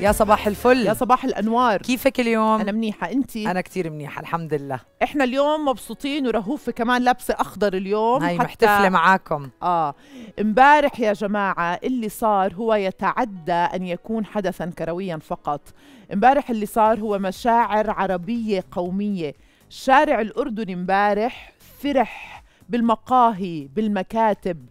يا صباح الفل يا صباح الانوار كيفك اليوم انا منيحه انت انا كثير منيحه الحمد لله احنا اليوم مبسوطين ورهوفه كمان لابسه اخضر اليوم هاي حتى... محتفله معاكم اه امبارح يا جماعه اللي صار هو يتعدى ان يكون حدثا كرويا فقط امبارح اللي صار هو مشاعر عربيه قوميه شارع الاردن امبارح فرح بالمقاهي بالمكاتب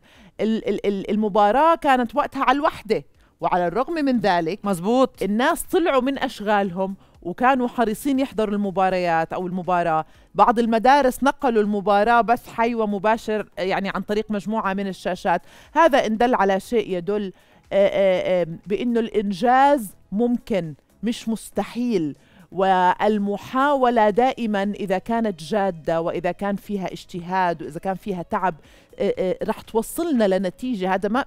المباراه كانت وقتها على الوحده وعلى الرغم من ذلك مزبوط الناس طلعوا من أشغالهم وكانوا حريصين يحضروا المباريات أو المباراة بعض المدارس نقلوا المباراة بث حي ومباشر يعني عن طريق مجموعة من الشاشات هذا إن دل على شيء يدل آه، آه، آه، بأنه الإنجاز ممكن مش مستحيل والمحاولة دائما إذا كانت جادة وإذا كان فيها اجتهاد وإذا كان فيها تعب رح توصلنا لنتيجة هذا ما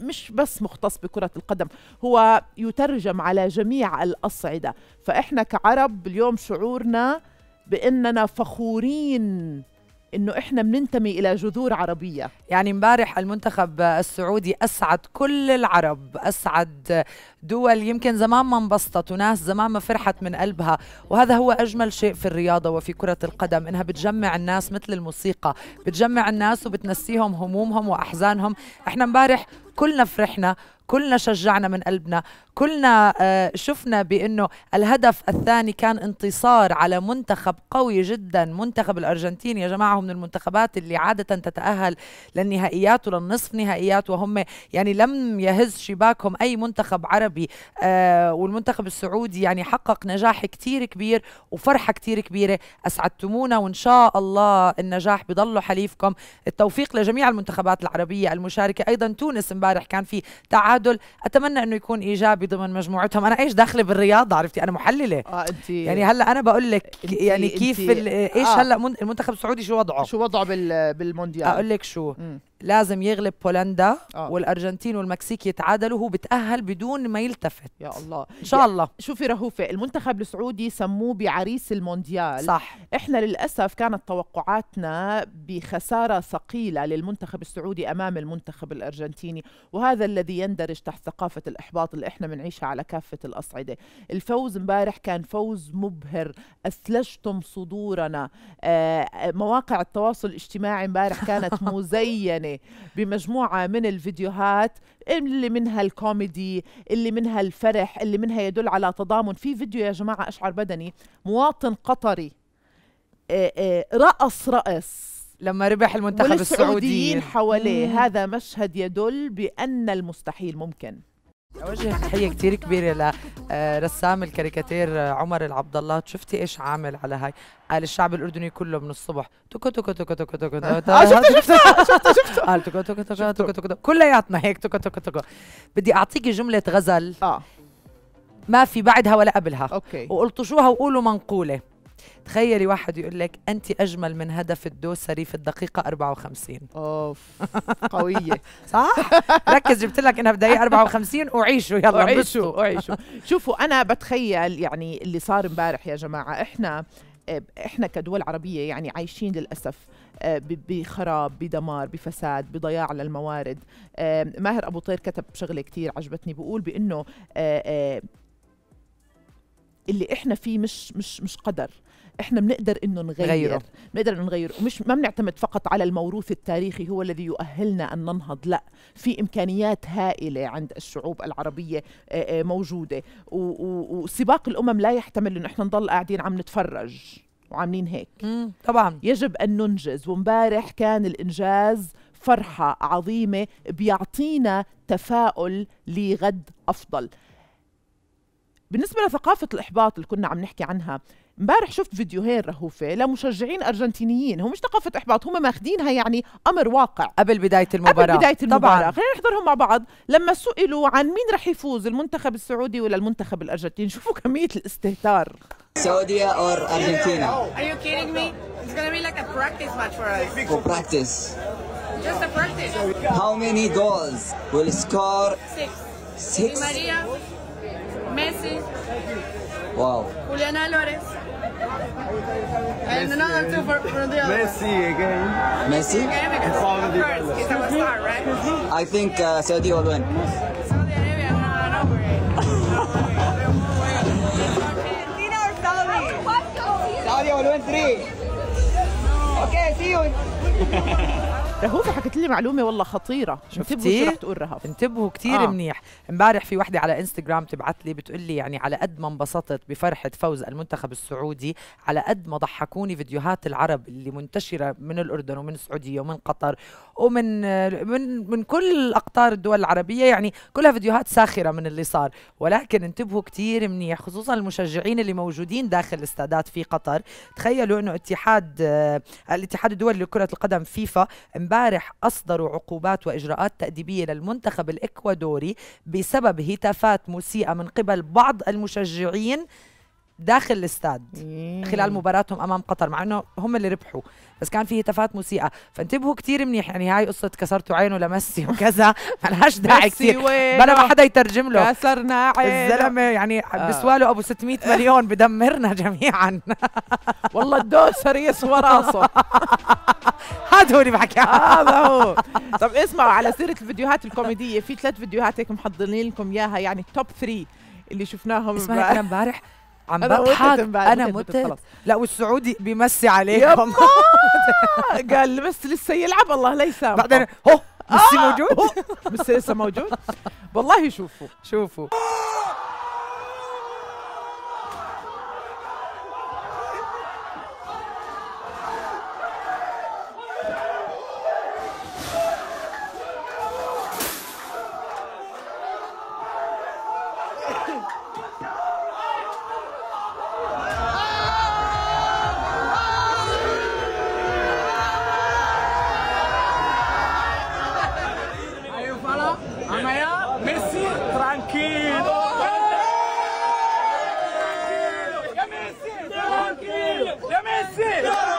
مش بس مختص بكرة القدم هو يترجم على جميع الأصعدة فإحنا كعرب اليوم شعورنا بأننا فخورين انه احنا بننتمي الى جذور عربيه يعني امبارح المنتخب السعودي اسعد كل العرب اسعد دول يمكن زمان ما انبسطت وناس زمان ما فرحت من قلبها وهذا هو اجمل شيء في الرياضه وفي كره القدم انها بتجمع الناس مثل الموسيقى بتجمع الناس وبتنسيهم همومهم واحزانهم احنا امبارح كلنا فرحنا كلنا شجعنا من قلبنا كلنا آه، شفنا بأنه الهدف الثاني كان انتصار على منتخب قوي جدا منتخب الأرجنتين يا جماعة هم من المنتخبات اللي عادة تتأهل للنهائيات وللنصف نهائيات وهم يعني لم يهز شباكهم أي منتخب عربي آه، والمنتخب السعودي يعني حقق نجاح كتير كبير وفرحة كتير كبيرة أسعدتمونا وإن شاء الله النجاح بضلوا حليفكم التوفيق لجميع المنتخبات العربية المشاركة أيضا تونس امبارح كان في تعادل اتمنى انه يكون ايجابي ضمن مجموعتهم انا ايش داخله بالرياضه عرفتي انا محلله آه انتي يعني هلا انا بقول لك يعني كيف ايش آه. هلا المنتخب السعودي شو وضعه شو وضعه بالمونديال اقول لك شو لازم يغلب بولندا آه. والارجنتين والمكسيك يتعادلوا هو بتاهل بدون ما يلتفت يا الله ان شاء الله شوفي رهوفه المنتخب السعودي سموه بعريس المونديال صح احنا للاسف كانت توقعاتنا بخساره ثقيله للمنتخب السعودي امام المنتخب الارجنتيني وهذا الذي يندرج تحت ثقافه الاحباط اللي احنا بنعيشها على كافه الاصعده الفوز امبارح كان فوز مبهر اثلجتم صدورنا آه مواقع التواصل الاجتماعي امبارح كانت مزينه السنة بمجموعة من الفيديوهات اللي منها الكوميدي اللي منها الفرح اللي منها يدل على تضامن في فيديو يا جماعة أشعر بدني مواطن قطري آه، آه، رقص رقص لما ربح المنتخب السعودي حواليه هذا مشهد يدل بأن المستحيل ممكن اوجه تحيه كثير كبيره لرسام الكاريكاتير عمر العبد الله شفتي ايش عامل على هاي قال الشعب الاردني كله من الصبح توكو توكو توكو توكو توكو توكو شفت شفت شفت قال توكو توكو توكو توكو توكو كلياتنا هيك توكو توكو توكو بدي اعطيكي جمله غزل اه ما في بعدها ولا قبلها اوكي وقلطشوها وقولوا منقوله تخيلي واحد يقول لك انت اجمل من هدف الدوسري في الدقيقه 54 اوف قويه صح ركز جبت لك انها بدقيقه 54 وعيشوا يلا عيشوا اعيشوا شوفوا انا بتخيل يعني اللي صار امبارح يا جماعه احنا احنا كدول عربيه يعني عايشين للاسف آه، بخراب بدمار بفساد بضياع للموارد آه، ماهر ابو طير كتب شغله كثير عجبتني بقول بانه آه، اللي احنا فيه مش مش مش قدر احنا بنقدر انه نغير بنقدر انه نغير ومش ما بنعتمد فقط على الموروث التاريخي هو الذي يؤهلنا ان ننهض لا في امكانيات هائله عند الشعوب العربيه آه، آه، موجوده وسباق الامم لا يحتمل انه احنا نضل قاعدين عم نتفرج وعاملين هيك طبعا يجب ان ننجز وامبارح كان الانجاز فرحه عظيمه بيعطينا تفاؤل لغد افضل بالنسبة لثقافة الإحباط اللي كنا عم نحكي عنها امبارح شفت فيديوهين رهوفة لمشجعين أرجنتينيين هم مش ثقافة إحباط هم ماخدينها يعني أمر واقع قبل بداية المباراة قبل بداية المباراة طبعا. خلينا نحضرهم مع بعض لما سئلوا عن مين رح يفوز المنتخب السعودي ولا المنتخب الأرجنتيني شوفوا كمية الاستهتار سعودية أو أرجنتينا Are you kidding me? It's gonna be like a practice match for us. For practice? Just a practice. How many goals will score? Six. Six? Maria, Messi. Wow. Julián Álvarez. And another two for, for the other. Messi again. Messi? right? I think Saudi will Saudi Arabia, no, no No Argentina Saudi? Saudi three. Okay, see you. رهوفة حكت لي معلومة والله خطيرة شفتي شو رح تقول رهف انتبهوا كثير آه. منيح امبارح في وحدة على انستغرام تبعت لي بتقول لي يعني على قد ما انبسطت بفرحة فوز المنتخب السعودي على قد ما ضحكوني فيديوهات العرب اللي منتشرة من الأردن ومن السعودية ومن قطر ومن من من كل أقطار الدول العربية يعني كلها فيديوهات ساخرة من اللي صار ولكن انتبهوا كثير منيح خصوصا المشجعين اللي موجودين داخل الاستادات في قطر تخيلوا انه اتحاد آه، الاتحاد الدولي لكرة القدم فيفا امبارح أصدروا عقوبات وإجراءات تأديبية للمنتخب الإكوادوري بسبب هتافات مسيئة من قبل بعض المشجعين داخل الاستاد إيه. خلال مباراتهم امام قطر مع انه هم اللي ربحوا بس كان في هتافات مسيئه فانتبهوا كثير منيح يعني هاي قصه كسرتوا عينه لميسي وكذا ملهاش داعي كثير بلا ما حدا يترجم له كسرنا عينه الزلمه يعني آه. بسواله ابو 600 مليون بدمرنا جميعا والله الدوسر يسوى راسه هذا هو اللي بحكي هذا هو طب اسمعوا على سيره الفيديوهات الكوميديه في ثلاث فيديوهات هيك محضرين لكم اياها يعني التوب 3 اللي شفناهم اسمعي انا امبارح عم بضحك انا متت لا والسعودي بيمسي عليهم قال بس لسه يلعب الله لا يسامحه بعدين هو ميسي آه! موجود ميسي لسه موجود والله شوفوا شوفوا Correa, Messi, tranquillo. Messi, tranquillo. Messi, tranquillo. Messi,